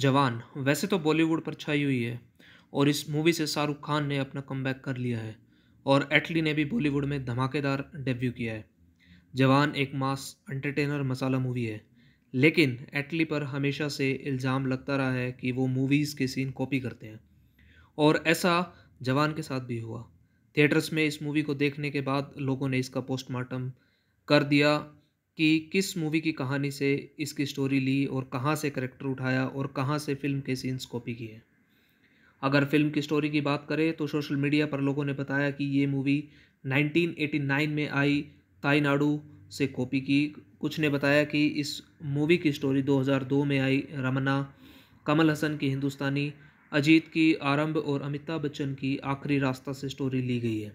जवान वैसे तो बॉलीवुड पर छाई हुई है और इस मूवी से शाहरुख खान ने अपना कम कर लिया है और एटली ने भी बॉलीवुड में धमाकेदार डेब्यू किया है जवान एक मास एंटरटेनर मसाला मूवी है लेकिन एटली पर हमेशा से इल्ज़ाम लगता रहा है कि वो मूवीज़ के सीन कॉपी करते हैं और ऐसा जवान के साथ भी हुआ थिएटर्स में इस मूवी को देखने के बाद लोगों ने इसका पोस्टमार्टम कर दिया कि किस मूवी की कहानी से इसकी स्टोरी ली और कहाँ से करेक्टर उठाया और कहाँ से फिल्म के सीन्स कॉपी किए अगर फिल्म की स्टोरी की बात करें तो सोशल मीडिया पर लोगों ने बताया कि ये मूवी 1989 में आई ताइनाडु से कॉपी की कुछ ने बताया कि इस मूवी की स्टोरी 2002 में आई रमना कमल हसन की हिंदुस्तानी अजीत की आरंभ और अमिताभ बच्चन की आखिरी रास्ता से स्टोरी ली गई है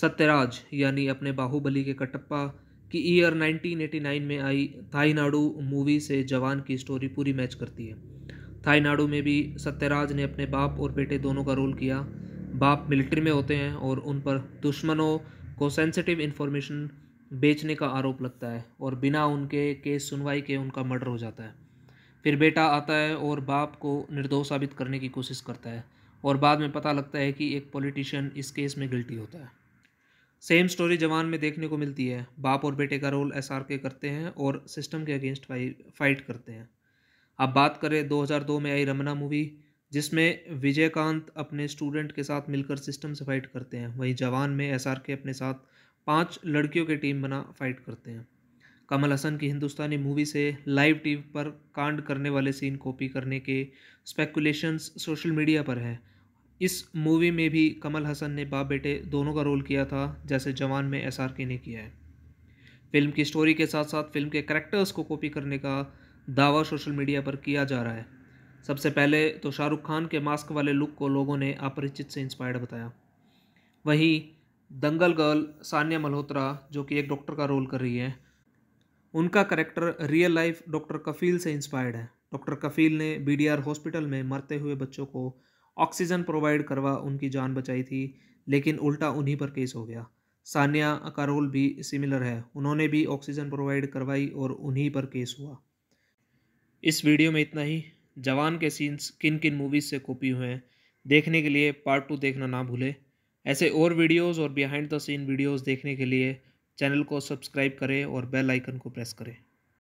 सत्यराज यानी अपने बाहुबली के कटप्पा कि ईयर 1989 में आई थाईनाडू मूवी से जवान की स्टोरी पूरी मैच करती है थाईनाडु में भी सत्यराज ने अपने बाप और बेटे दोनों का रोल किया बाप मिलिट्री में होते हैं और उन पर दुश्मनों को सेंसिटिव इन्फॉर्मेशन बेचने का आरोप लगता है और बिना उनके केस सुनवाई के उनका मर्डर हो जाता है फिर बेटा आता है और बाप को निर्दोष साबित करने की कोशिश करता है और बाद में पता लगता है कि एक पॉलिटिशियन इस केस में गिल्टी होता है सेम स्टोरी जवान में देखने को मिलती है बाप और बेटे का रोल एस आर के करते हैं और सिस्टम के अगेंस्ट फाइट करते हैं अब बात करें 2002 में आई रमना मूवी जिसमें विजयकांत अपने स्टूडेंट के साथ मिलकर सिस्टम से फाइट करते हैं वहीं जवान में एस आर के अपने साथ पांच लड़कियों की टीम बना फाइट करते हैं कमल हसन की हिंदुस्तानी मूवी से लाइव टीवी पर कांड करने वाले सीन कॉपी करने के स्पेकुलेशंस सोशल मीडिया पर हैं इस मूवी में भी कमल हसन ने बाप बेटे दोनों का रोल किया था जैसे जवान में एस आर के ने किया है फिल्म की स्टोरी के साथ साथ फिल्म के करेक्टर्स को कॉपी करने का दावा सोशल मीडिया पर किया जा रहा है सबसे पहले तो शाहरुख खान के मास्क वाले लुक को लोगों ने अपरिचित से इंस्पायर्ड बताया वहीं दंगल गर्ल सानिया मल्होत्रा जो कि एक डॉक्टर का रोल कर रही है उनका character real life doctor Kafeel से इंस्पायर्ड है डॉक्टर कफील ने बीडीआर हॉस्पिटल में मरते हुए बच्चों को ऑक्सीजन प्रोवाइड करवा उनकी जान बचाई थी लेकिन उल्टा उन्हीं पर केस हो गया सानिया अकारोल भी सिमिलर है उन्होंने भी ऑक्सीजन प्रोवाइड करवाई और उन्हीं पर केस हुआ इस वीडियो में इतना ही जवान के सीन्स किन किन मूवीज़ से कॉपी हुए हैं देखने के लिए पार्ट टू देखना ना भूलें ऐसे और वीडियोस और बिहाइंड द सीन वीडियोस देखने के लिए चैनल को सब्सक्राइब करें और बेल आइकन को प्रेस करें